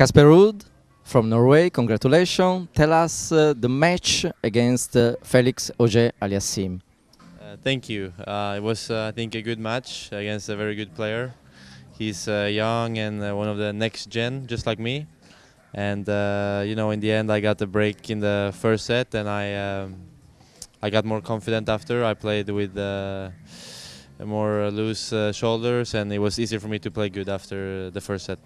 Kasper Rud from Norway, congratulations. Tell us uh, the match against uh, Felix Oje aliassim. Uh, thank you. Uh, it was, uh, I think, a good match against a very good player. He's uh, young and one of the next gen, just like me. And, you know, in the end, I got the break in the first set and I, um, I got more confident after. I played with more loose shoulders and it was easier for me to play good after the first set.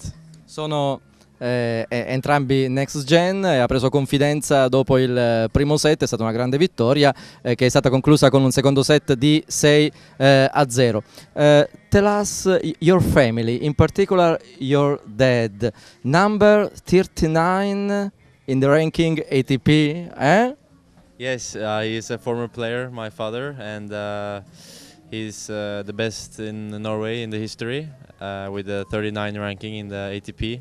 no. eh, entrambi next gen, eh, ha preso confidenza dopo il eh, primo set, è stata una grande vittoria eh, che è stata conclusa con un secondo set di 6 eh, a 0. Eh, tell us your family, in particular your dad, number 39 in the ranking ATP, eh? Yes, uh, he's a former player, my father, and uh, he's uh, the best in Norway in the history uh, with the 39 ranking in the ATP.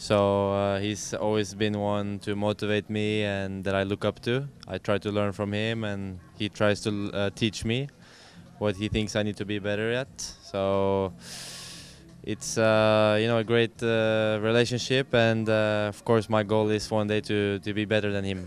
So uh, he's always been one to motivate me and that I look up to. I try to learn from him and he tries to uh, teach me what he thinks I need to be better at. So it's uh, you know a great uh, relationship and uh, of course my goal is one day to, to be better than him.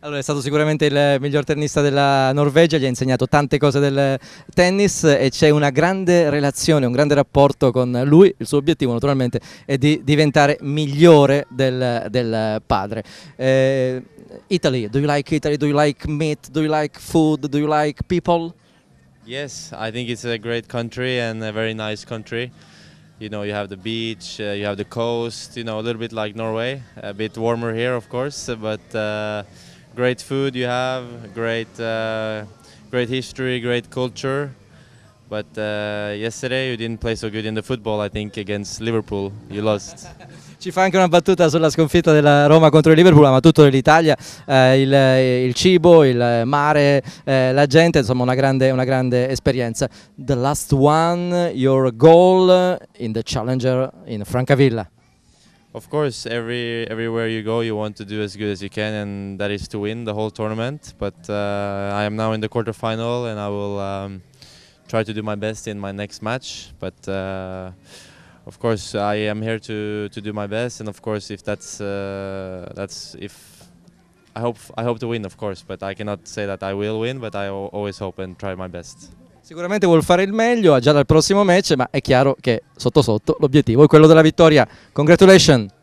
Allora, è stato sicuramente il miglior tennista della Norvegia, gli ha insegnato tante cose del tennis e c'è una grande relazione, un grande rapporto con lui. Il suo obiettivo naturalmente è di diventare migliore del, del padre. Eh, Italy, do you like Italy? Do you like meat? Do you like food? Do you like people? Yes, I think it's a great country and a very nice country. You know, you have the beach, uh, you have the coast, you know, a little bit like Norway, a bit warmer here, of course, but uh, great food you have, great, uh, great history, great culture. But uh, yesterday you didn't play so good in the football, I think, against Liverpool. You lost. Ci fa anche una battuta sulla sconfitta della Roma contro il Liverpool, ma tutto l'Italia, eh, il, il, cibo, il mare, eh, la gente, insomma una grande, una grande esperienza. The last one, your goal in the Challenger in Francavilla. Of course, every everywhere you go, you want to do as good as you can, and that is to win the whole tournament. But uh, I am now in the quarterfinal, and I will um, try to do my best in my next match. But uh, of course, I am here to to do my best, and of course, if that's uh, that's if I hope I hope to win, of course. But I cannot say that I will win, but I always hope and try my best. Sicuramente vuol fare il meglio già dal prossimo match, ma è chiaro che sotto sotto l'obiettivo è quello della vittoria. Congratulations!